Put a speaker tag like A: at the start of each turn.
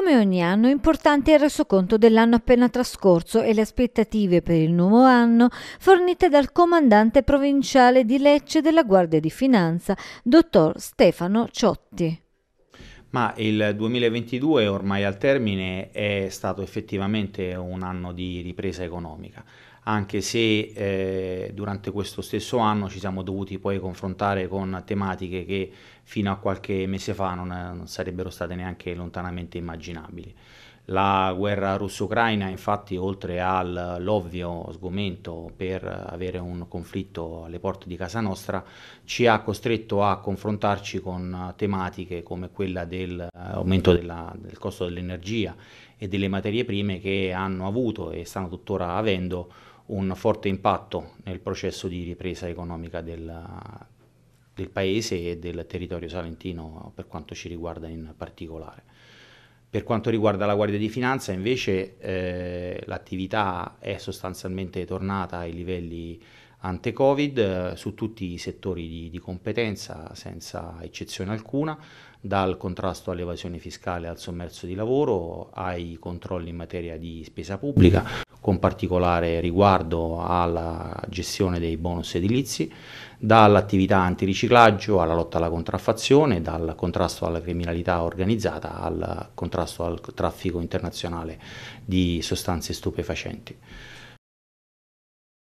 A: Come ogni anno, importante è il resoconto dell'anno appena trascorso e le aspettative per il nuovo anno fornite dal comandante provinciale di Lecce della Guardia di Finanza, dottor Stefano Ciotti
B: ma il 2022 ormai al termine è stato effettivamente un anno di ripresa economica, anche se eh, durante questo stesso anno ci siamo dovuti poi confrontare con tematiche che fino a qualche mese fa non, non sarebbero state neanche lontanamente immaginabili. La guerra russo-ucraina infatti oltre all'ovvio sgomento per avere un conflitto alle porte di casa nostra ci ha costretto a confrontarci con tematiche come quella dell'aumento eh, della, del costo dell'energia e delle materie prime che hanno avuto e stanno tuttora avendo un forte impatto nel processo di ripresa economica del, del paese e del territorio salentino per quanto ci riguarda in particolare. Per quanto riguarda la Guardia di Finanza invece eh, l'attività è sostanzialmente tornata ai livelli ante-Covid eh, su tutti i settori di, di, competenza senza eccezione alcuna, dal contrasto all'evasione fiscale al sommerso di lavoro ai controlli in materia di spesa pubblica con particolare riguardo alla gestione dei bonus edilizi, dall'attività antiriciclaggio alla lotta alla contraffazione, dal contrasto alla criminalità organizzata al
A: contrasto al traffico internazionale di sostanze stupefacenti.